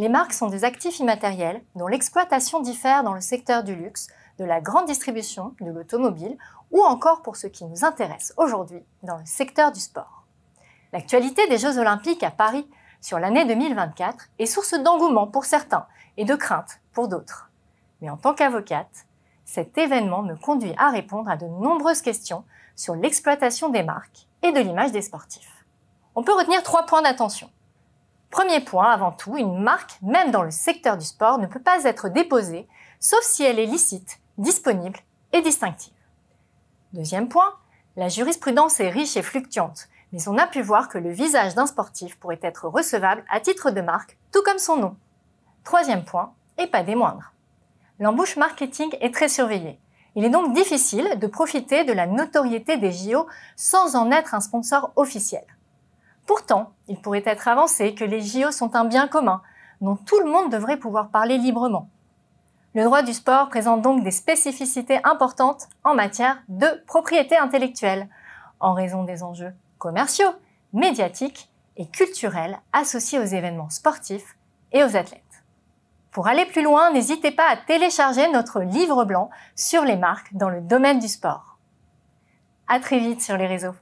Les marques sont des actifs immatériels dont l'exploitation diffère dans le secteur du luxe, de la grande distribution, de l'automobile ou encore pour ce qui nous intéresse aujourd'hui dans le secteur du sport. L'actualité des Jeux olympiques à Paris sur l'année 2024 est source d'engouement pour certains et de crainte pour d'autres. Mais en tant qu'avocate, cet événement me conduit à répondre à de nombreuses questions sur l'exploitation des marques et de l'image des sportifs. On peut retenir trois points d'attention. Premier point, avant tout, une marque, même dans le secteur du sport, ne peut pas être déposée, sauf si elle est licite, disponible et distinctive. Deuxième point, la jurisprudence est riche et fluctuante, mais on a pu voir que le visage d'un sportif pourrait être recevable à titre de marque, tout comme son nom. Troisième point, et pas des moindres. L'embauche marketing est très surveillée. Il est donc difficile de profiter de la notoriété des JO sans en être un sponsor officiel. Pourtant, il pourrait être avancé que les JO sont un bien commun, dont tout le monde devrait pouvoir parler librement. Le droit du sport présente donc des spécificités importantes en matière de propriété intellectuelle, en raison des enjeux commerciaux, médiatiques et culturels associés aux événements sportifs et aux athlètes. Pour aller plus loin, n'hésitez pas à télécharger notre livre blanc sur les marques dans le domaine du sport. À très vite sur les réseaux.